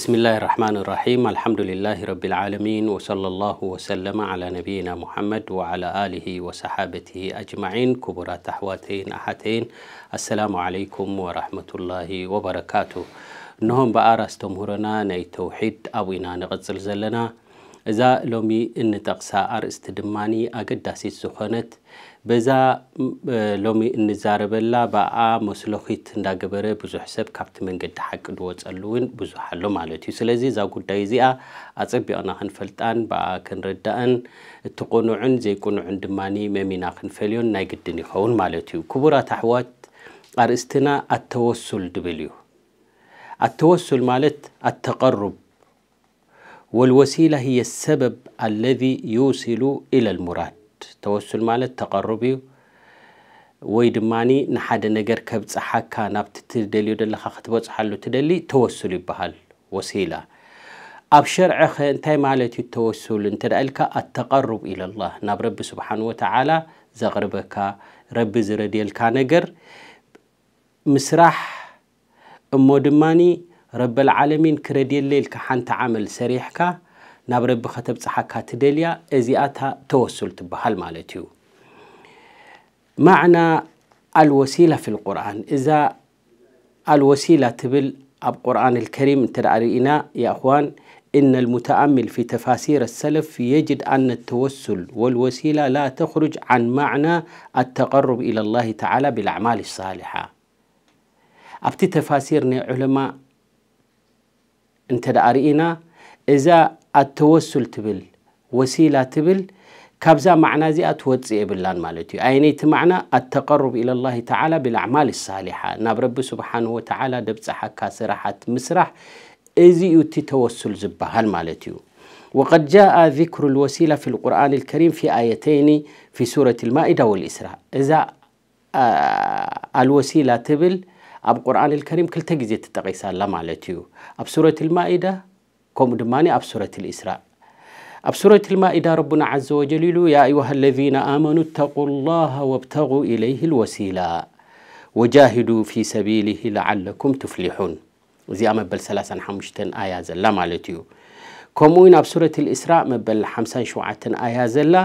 بسم الله الرحمن الرحيم الحمد لله رب العالمين وصلى الله وسلم على نبينا محمد وعلى آله وصحابته أجمعين كبرى تحواتين أحتين السلام عليكم ورحمة الله وبركاته نهم بآرستم هرنا ني توحيد أو نغزل زلنا እዛ ሎሚ እንጠቕሳ ኣርእስቲ ድማኒ ኣገዳሲት ዝኾነት በዛ ሎሚ እንዛረበላ ብኣ መስሎኺት እንዳገበረ ብዙሕ ሰብ ካብቲ መንገዲ ሓቂ ድወፀሉ እውን ብዙሕ ኣሎ ማለት እዩ ስለዚ እዛ ጉዳይ እዚኣ ኣፀቢቕና ክንፈልጣን ብኣ ክንርዳእን እቲ ቁኑዕን ዘይቁኑዕን ድማኒ መሚና ክንፈልዮን ናይ ግድን ይኸውን ማለት እዩ ክቡራት ኣሕዋት ኣርእስትና ኣተወሱል ድብል እዩ ኣተወሱል ማለት ኣተቐርብ والوسيلة هي السبب الذي يوصل إلى المراد توسل مالت تقربي ويدماني نحاد نجر كبت حكا نبت تدلي ودل خخت بوت حلو تدلي توسل بهال وسيلة أبشر عخ انتي مالت التوسل انت لك التقرب إلى الله نب رب سبحانه وتعالى زغربك رب زرديل كانجر مسرح أمو دماني رب العالمين كردي الليل كحانت عمل سريحك ناب رب خطب صحاكا تدليا ازياتا توسل تبها المالتيو معنى الوسيلة في القرآن إذا الوسيلة تبل أب قرآن الكريم ترعرينا يا أخوان إن المتأمل في تفاسير السلف يجد أن التوسل والوسيلة لا تخرج عن معنى التقرب إلى الله تعالى بالأعمال الصالحة أبت تفاسيرنا علماء انت دا اذا التوسل تبل وسيلة تبل كابزا معنى زي اتوتسي بلان مالتي ايني معنى التقرب الى الله تعالى بالاعمال الصالحة نبرب سبحانه وتعالى دبس حكا سرحات مسرح ازي يوتي توسل زبها المالتي وقد جاء ذكر الوسيلة في القرآن الكريم في آيتين في سورة المائدة والإسراء إذا آه الوسيلة تبل آه ኣብ ቁርኣን ልከሪም ክልተ ግዜ ትጠቒሳላ ማለት እዩ ኣብ ሱረት ልማኢዳ ከምኡ ድማ ኣብ ሱረት ልእስራእ ኣብ ሱረት ልማኢዳ ረቡና ዘ ወጀል ኢሉ ያ አዩሃ ለذነ ኣመኑ እተቁ ላሃ ወብተغ ኢለይህ ልወሲላ ወጃሂዱ ፊ ሰቢልህ ለዓለኩም ትፍሊሑን እዚኣ መበል 35 ኣያ ዘላ ማለት እዩ كمو إن بسورة الإسراء مبل حمسان شوعة آية زلا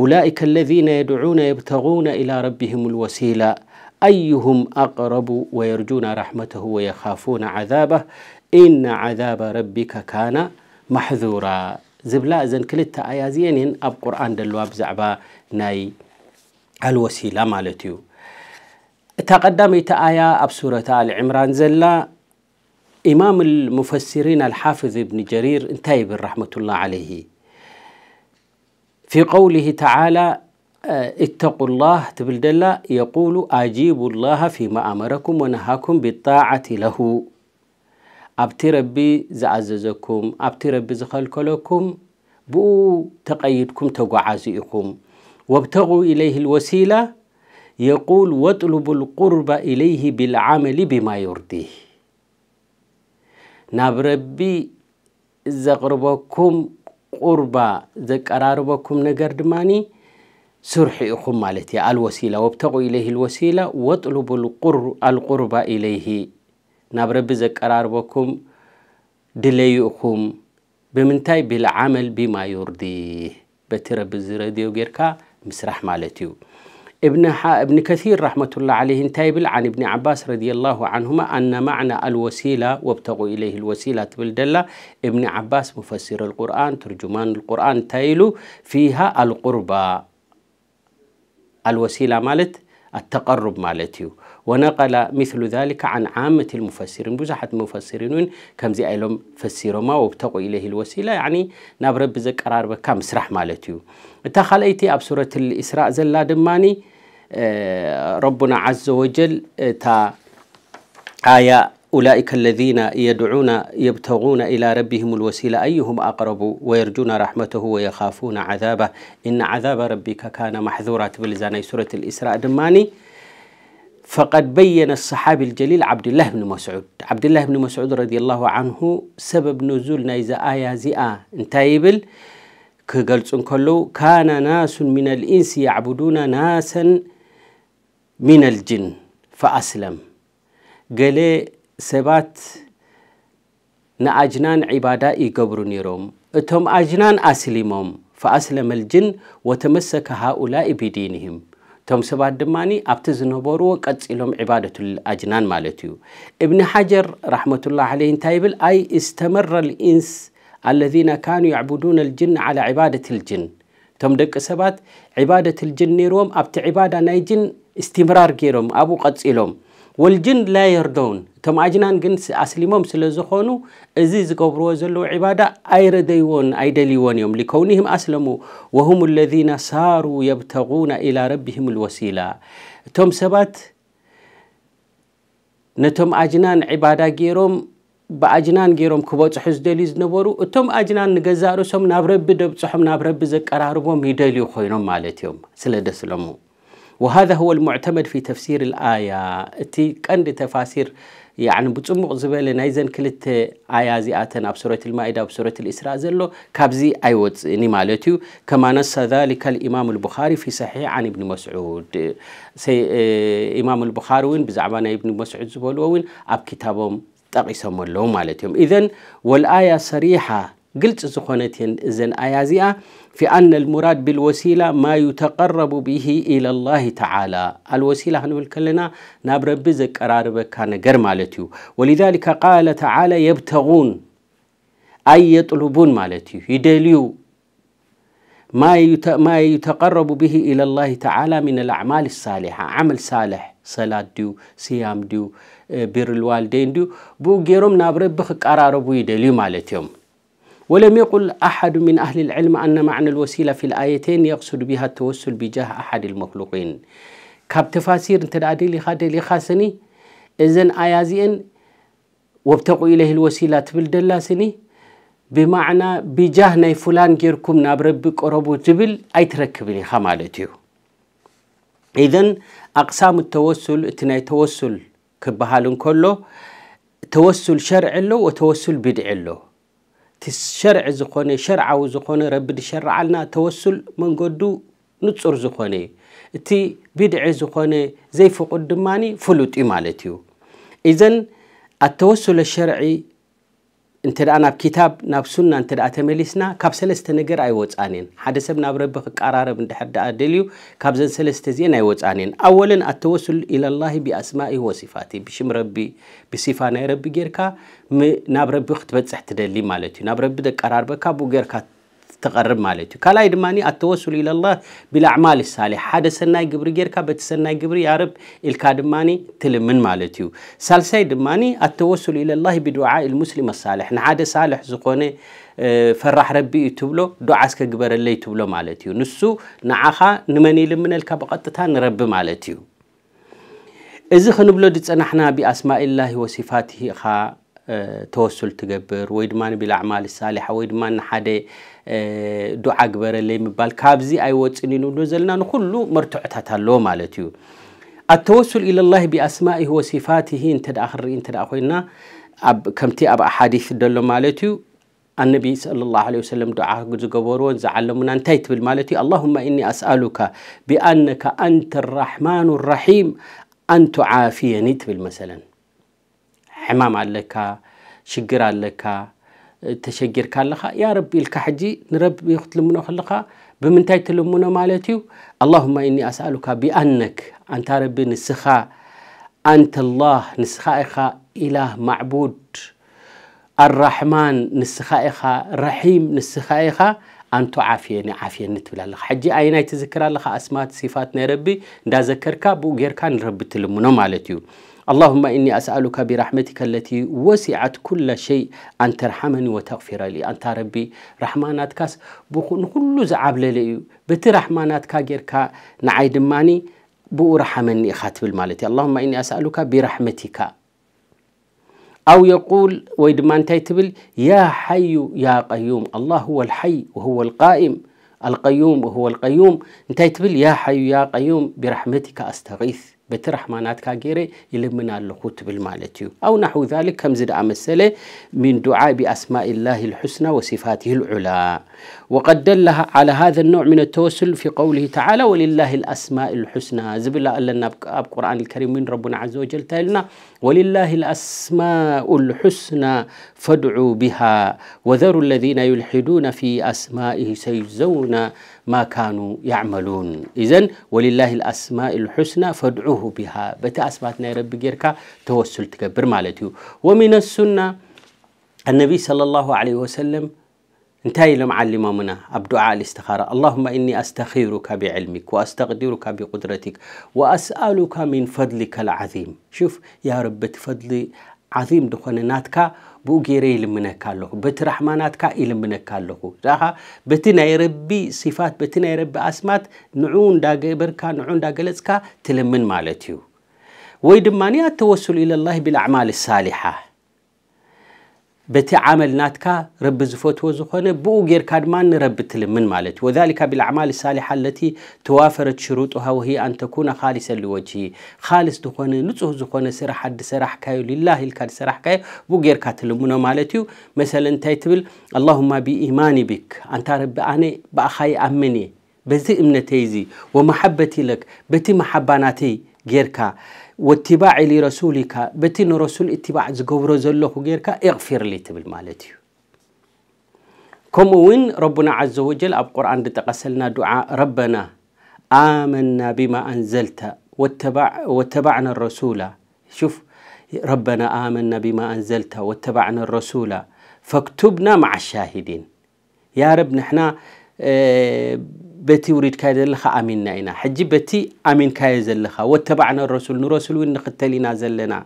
أولئك الذين يدعون يبتغون إلى ربهم الوسيلة أيهم أقرب ويرجون رحمته ويخافون عذابه إن عذاب ربك كان محذورا زبلا إذن كلتا آيازين أب قرآن دلوا زعبا ناي الوسيلة مالتيو تقدمت آية أب سورة آل عمران زلا إمام المفسرين الحافظ ابن جرير انتهي بالرحمة الله عليه في قوله تعالى آه، اتقوا الله تبلدلا يقول أجيبوا الله فيما أمركم ونهاكم بالطاعة له أبتي ربي زعززكم أبتي ربي زخلكلكم بو تقيدكم تقعزئكم وابتغوا إليه الوسيلة يقول واطلبوا القرب إليه بالعمل بما يرضيه ناب ربي زغربكم قربا زقراربكم نقر دماني سرح إخم مالتي الوسيلة وابتغوا إليه الوسيلة واطلبوا القربة إليه ناب رب زكراربكم دلي بمنتاي بالعمل بما يرضيه بترب الزرديو غيركا مسرح مالتيو ابن ابن كثير رحمة الله عليه تايبل عن ابن عباس رضي الله عنهما أن معنى الوسيلة وابتغوا إليه الوسيلة بالدلة ابن عباس مفسر القرآن ترجمان القرآن تايلو فيها القربى الوسيلة مالت التقرب مالتيو ونقل مثل ذلك عن عامة المفسرين بزحة مفسرين كم زي أيلهم فسروا ما وابتقوا إليه الوسيلة يعني نبرب بذكرار بكم سرح مالتيو تخليتي أب سورة الإسراء زلا دماني آه، ربنا عز وجل تا آية أولئك الذين يدعون يبتغون إلى ربهم الوسيلة أيهم أقرب ويرجون رحمته ويخافون عذابه إن عذاب ربك كان محذورا تبلزاني سورة الإسراء دماني فقد بين الصحابي الجليل عبد الله بن مسعود عبد الله بن مسعود رضي الله عنه سبب نزول نايزا آيا زئا انتايبل كقلت انكلو كان ناس من الإنس يعبدون ناسا من الجن فأسلم قال ሰባት ንኣጅናን ዒባዳ ይገብሩ ነይሮም እቶም ኣጅናን ኣስሊሞም ፈኣስለመ ልጅን ወተመሰከ ሃኡላኢ ቢዲንህም እቶም ሰባት ድማኒ ኣብቲ ዝነበርዎ ቀፂሎም ዒባደት ልኣጅናን ማለት እዩ እብኒ ሓጀር ራሕመቱላህ ዓለይ እንታይ ይብል ኣይ እስተመረ ልኢንስ አለذነ ካኑ ያዕቡዱነ ልጅን ዓላ ዒባደት ልጅን እቶም ደቂ ሰባት ዒባደት ልጅን ነይርዎም ኣብቲ ዒባዳ ናይ ጅን እስትምራር ገይሮም ኣብኡ ቀፂሎም والجن لا يردون كم أجنان جن أسلمهم سلزخونو أزيز قبروا زلو عبادة أيرديون أيدليون يوم لكونهم أسلموا وهم الذين ساروا يبتغون إلى ربهم الوسيلة توم سبات نتوم أجنان عبادة جيروم ብኣጅናን ገይሮም ክበፅሑ ዝደልዩ ዝነበሩ እቶም ኣጅናን ንገዛ ርእሶም ናብ ረቢ ደብፅሖም ናብ ረቢ ዘቀራርቦም ይደልዩ ኮይኖም ማለት እዮም ስለ وهذا هو المعتمد في تفسير الآية التي كان تفاسير يعني بصمق زبل نايزن كلت آية زياتن أب سورة المائدة أب سورة الإسراء زلو كابزي أيوت نمالتيو كما نص ذلك الإمام البخاري في صحيح عن ابن مسعود سي إمام البخاري وين بزعمان ابن مسعود زبل وين أب كتابهم تقسم اللوم مالتهم إذن والآية صريحة قلت زخونتين زن آيازيا في أن المراد بالوسيلة ما يتقرب به إلى الله تعالى الوسيلة هنقول كلنا نابر بزك أرارب كان مالتيو ولذلك قال تعالى يبتغون أي يطلبون مالتيو يدليو ما ما يتقرب به إلى الله تعالى من الأعمال الصالحة عمل صالح صلاة ديو صيام ديو بر الوالدين ديو بو جيروم نابر بخ قراربو يدليو مالتيوم ولم يقل أحد من أهل العلم أن معنى الوسيلة في الآيتين يقصد بها التوسل بجاه أحد المخلوقين كاب تفاسير تدعي لخاد لخاسني إذن آيازين وابتقوا إليه الوسيلة تبل دلاسني بمعنى بجاه ناي فلان جيركم ناب ربك قربو تبل أي تركبني خمالتيو إذن أقسام التوسل تناي توسل كبهالن كله توسل شرع له وتوسل بدع له تشرع زخونة شرع وزخونة رب الشرع علنا توسل من قدو نتصور زخونة تي بدع زخونة زي فوق الدماني فلوت إمالتيو إذن التوسل الشرعي እንተ ደኣ ናብ ኪታብ ናብ ሱና እንተ ደኣ ተመሊስና ካብ ሰለስተ ነገር ኣይወፃን እየን ሓደ ሰብ ናብ ረቢ ክቀራረብ እንድሕር ደኣ ደልዩ ካብዘን ሰለስተ እዚአን ኣይወፃን እየን ኣወለን ኣተወሱል ኢለላሂ ብኣስማኢ ወሲፋቲ ብሽም ረቢ ብሲፋ ናይ ረቢ ጌርካ ናብ ረቢ ክትበፅሕ ትደሊ ማለት እዩ ናብ ረቢ ዘቀራርበካ ብኡ ጌርካ تقرب مالتي كلا إدماني التوسل إلى الله بالأعمال الصالحة هذا سناي جبر جيركا بتسناي جبر يا رب الكادماني تلمن مالتيو سالسي إدماني التوسل إلى الله بدعاء المسلم الصالح نعاد صالح زقوني فرح ربي تبلو دعاء كجبر اللي تبلو مالتيو نسو نعخا نمني لمن الكبقتة نرب مالتيو إذا خنبلو دتنا إحنا بأسماء الله وصفاته خا ተወሱል ትገብር ወይ ድማ ብልኣዕማል ሳሊሓ ወይ ድማ ንሓደ ዱዓ ግበረለይ ምባል ካብዚ ኣይወፅን ንብሎ ዘለና ንኩሉ መርትዖታት ኣለዎ ማለት እዩ ኣተወሱል ኢለላህ ብኣስማኢሂ ወሲፋትሂ እንተ ደኣ ክንርኢ እንተ ኮይና ከምቲ ኣብ ኣሓዲስ ደሎ ማለት እዩ ኣነቢ صለ ላه ለ ወሰለም ዱዓ ዝገበርዎን ዝዓለሙና እንታይ ትብል ማለት እዩ ኣላሁማ እኒ ኣስኣሉካ ብኣነካ ኣንተ ራሕማን ራሒም ኣንቱዓፊየኒ ትብል መሰለን ሕማም ኣለካ ሽግር ኣለካ ተሸጊርካ ኣለኻ ያ ረቢ ኢልካ ሕጂ ንረቢ ክትልምኖ ከለኻ ብምንታይ ትልምኖ ማለት እዩ ኣላሁማ እኒ ኣስኣሉካ ብኣነክ ኣንታ ረቢ ንስኻ ኣንተ ላህ ንስኻ ኢኻ ኢላህ ማዕቡድ ኣራሕማን ንስኻ ኢኻ ረሒም ንስኻ ኢኻ ኣንቶ ዓፍየኒ ዓፍየኒ ትብል ኣለኻ ሕጂ ኣይናይ ትዝክር ኣለኻ ኣስማት ሲፋት ናይ ረቢ እንዳዘከርካ ብኡ ጌርካ ንረቢ ትልምኖ ማለት እዩ اللهم إني أسألك برحمتك التي وسعت كل شيء أن ترحمني وتغفر لي أنت ربي كاس بخون كل زعب لليو بتي رحماناتكا جيركا نعيد ماني بو رحمني خاتب المالتي اللهم إني أسألك برحمتك أو يقول ويدمان تيتبل يا حي يا قيوم الله هو الحي وهو القائم القيوم وهو القيوم انتي يا حي يا قيوم برحمتك أستغيث بترحمانات كاجيري يلمنا اللخوت بالمالتيو أو نحو ذلك كم زد أمثلة من دعاء بأسماء الله الحسنى وصفاته العلى وقد دل على هذا النوع من التوسل في قوله تعالى ولله الأسماء الحسنى زبلا لنا بقرآن الكريم من ربنا عز وجل تالنا ولله الأسماء الحسنى فادعوا بها وذروا الذين يلحدون في أسمائه سيجزون ما كانوا يعملون إذن ولله الأسماء الحسنى فادعوه بها بتا أسماتنا يا رب جيركا توسل تكبر مالتيو ومن السنة النبي صلى الله عليه وسلم انتهي لهم منا الدعاء الاستخارة اللهم إني أستخيرك بعلمك وأستقدرك بقدرتك وأسألك من فضلك العظيم شوف يا رب فضلي عظيم دخلناتك ብኡ ገይረ ይልምነካ ኣለኹ በቲ ራሕማናትካ ይልምነካ ኣለኹ ኻ በቲ ናይ ረቢ ሲፋት በቲ ናይ ረቢ ኣስማት ንዑ እንዳገበርካ ንዑ እንዳገለፅካ ትልምን ማለት እዩ ወይ ድማኒ ኣተወስሉ ኢለላሂ ብልኣዕማል ሳሊሓ بتي عمل ناتكا رب زفوت وزخونه بو غير كادمان رب تلمن مالت وذلك بالأعمال الصالحة التي توافرت شروطها وهي أن تكون خالصا لوجهه خالص دخونه نصه زخونه سر حد سرح كاي لله الكاد سرح كايو بو غير كاتلمنو مالتيو مثلا تايتبل اللهم بإيماني بك أنت رب أنا بأخاي أمني بزي إمنتي زي ومحبتي لك بتي محباناتي غيركا واتباع لرسولك بتن رسول اتباع زقبرو زلوه غيرك اغفر لي تبل مالتي وين ربنا عز وجل اب قران تقسلنا دعاء ربنا آمنا بما أنزلت واتبع واتبعنا الرسول شوف ربنا آمنا بما أنزلت واتبعنا الرسول فاكتبنا مع الشاهدين يا رب نحن آه، بتي وريد كايد لخا امين ناينا حجي بتي امين كايز لخا واتبعنا الرسول نرسل ونقتلنا زلنا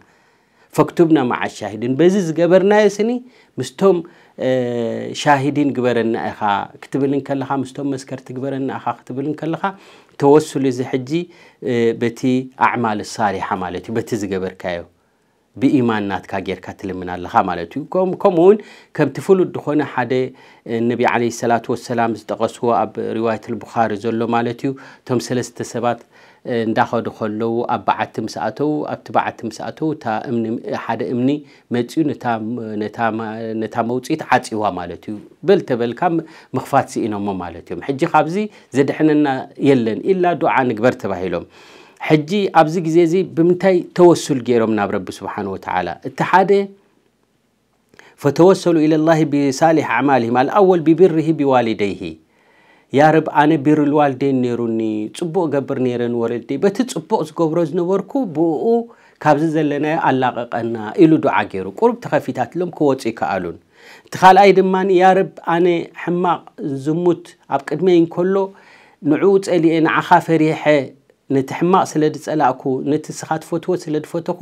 فاكتبنا مع الشاهدين بزي زغبرنا يسني مستوم آه، شاهدين غبرنا اخا كتبلن كلها مستوم مسكر تغبرنا اخا كتبلن كلها توسل زي حجي آه، بتي اعمال الصالحه مالتي بتي زغبركايو ብኢማን ናትካ ጌርካ ትልምና ኣለኻ ማለት እዩ ከምኡውን ከምቲ ፍሉጥ ድኾነ ሓደ ነቢ ዓለ ሰላት ወሰላም ዝጠቐስዎ ኣብ ሪዋየት ልቡኻሪ ዘሎ ማለት እዩ እቶም ሰለስተ ሰባት እንዳኸዱ ከለዉ ኣብ በዓቲ ምስኣተው ኣብቲ በዓቲ ምስኣተው ሓደ እምኒ መፅኡ ነታ መውፅኢት ዓፂዋ ማለት እዩ በልተበልካ ምኽፋት ስኢኖሞ ማለት እዮም ሕጂ ካብዚ ዘድሕነና የለን ኢላ ዱዓ ንግበር ተባሂሎም ሕጂ ኣብዚ ግዜ እዚ ብምንታይ ተወሱል ገይሮም ናብ ረቢ ስብሓን ወተዓላ እቲ ሓደ ፈተወሰሉ ኢለ ላሂ ብሳሊሕ ኣዕማልህም ኣልኣወል ብብርሂ ብዋሊደይሂ ያ ረብ ኣነ ቢር ልዋልደይን ነይሩኒ ፅቡቅ ገብር ነይረን ወለደይ በቲ ፅቡቅ ዝገብሮ ዝነበርኩ ብኡ ካብዚ ዘለናዮ ኣላቐቐና ኢሉ ዱዓ ገይሩ ቁርብ ተኸፊታትሎም ክወፅ ይከኣሉን እቲ ካልኣይ ድማኒ ያ ረብ ኣነ ሕማቕ ዝሙት ኣብ ቅድመይ እንከሎ ንዕኡ ፀሊአ ንዓኻ ፈሪሐ ነቲ ሕማቕ ስለ ድፀላእኩ ነቲ ስኻ ትፈትዎ ስለ ድፈተኩ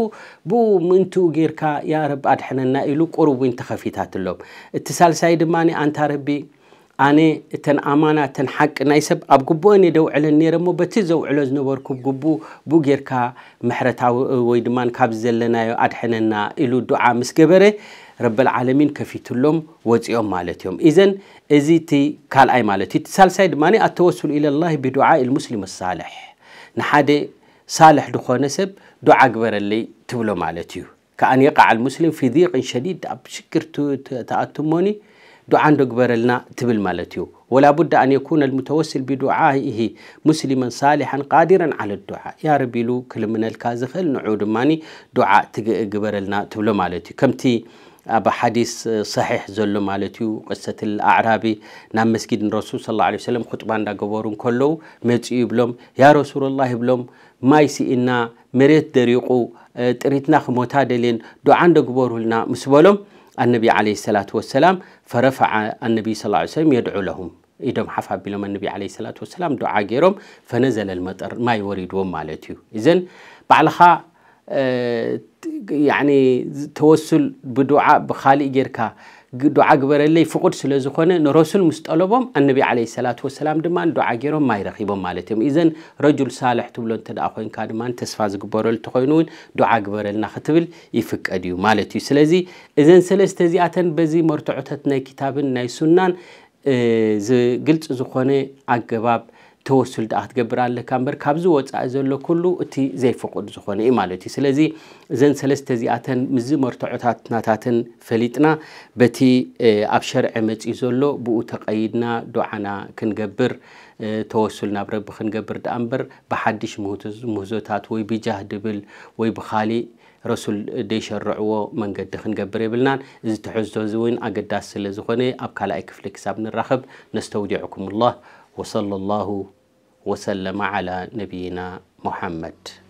ብምእንትኡ ጌርካ ያ ረቢ ኣድሕነና ኢሉ ቁሩብ እውን ተኸፊታት ኣሎም እቲ ሳልሳይ ድማ ኣንታ ረቢ ኣነ እተን ኣማና እተን ሓቂ ናይ ሰብ ኣብ ግቡአን የደውዕለን ነይረ እሞ በቲ ዘውዕሎ ዝነበርኩ ግቡእ ብኡ ጌርካ ምሕረታዊ ወይ ድማ ካብዚ ዘለናዮ ኣድሕነና ኢሉ ዱዓ ምስ ገበረ ረብልዓለሚን ከፊትሎም ወፂኦም ማለት እዮም እዘን እዚ እቲ ካልኣይ ማለት እዩ እቲ ሳልሳይ ድማ ኣተወስሉ ኢለላህ ብዱዓ ኢልሙስሊም ኣሳልሕ نحادي صالح دخون نسب دعاء قبر اللي تبلو مالتيه كأن يقع المسلم في ضيق شديد أبشكر تأتموني دعاء قبر لنا تبل مالتيه ولا بد أن يكون المتوسل بدعائه مسلما صالحا قادرا على الدعاء يا ربي لو كل من الكازخ نعود ماني دعاء قبر لنا تبلو مالتيه كمتي أبا حديث صحيح زلوا مالتيو قصة الأعرابي نام مسجد الرسول صلى الله عليه وسلم خطبان دا قبورون كلو ميتسي بلوم يا رسول الله بلوم ما يسئنا مريت دريقو آه، تريتنا خموتا دلين دعان دا قبورولنا مسبولهم النبي عليه الصلاة والسلام فرفع النبي صلى الله عليه وسلم يدعو لهم إدم حفا بلوم النبي عليه الصلاة والسلام دعا جيرهم فنزل المطر ما يوريدهم مالتيو إذن بعلخا ተወሱል ብድዓ ብካሊእ ጌርካ ዱዓ ግበረለይ ፍቁድ ስለ ዝኾነ ንረሱል ምስ ጠለቦም ኣነቢ ለ ሰላት ወሰላም ድማ ዱዓ ገይሮም ማይ ረኪቦም ማለት እዮም እዘን ረጁል ሳልሕ ትብሎ እንተ ኮይንካ ድማ ተስፋ ዝግበረሉ ትኮይኑ እውን ዱዓ ግበረልና ክትብል ይፍቀድ እዩ ማለት እዩ ስለዚ እዘን ሰለስተ እዚኣተን በዚ መርትዖታት ናይ ክታብን ናይ ሱናን ግልፂ ዝኾነ ኣገባብ توسل دعات جبر على كامبر كابزو وتعزل له كله أتي زي فقد زخوني إمالتي سلزي زن سلست زياتن مزي مرتعتات ناتاتن فليتنا بتي أبشر عمت إزولو بو تقيدنا دعنا كنجبر توسل نبر بخنجبر دأمبر بحدش مهتز مهزوتات وي بجهد بل وي بخالي ረሱል ደይሸርዕዎ መንገዲ ክንገብር የብልናን እዚ ትሕዝቶ እዚ እውን ኣገዳሲ ስለ ዝኾነ ኣብ ካልኣይ ክፍሊ ክሳብ ንራኸብ ነስተውዲዕኩም ላህ ወሰለ ላሁ وسلم على نبينا محمد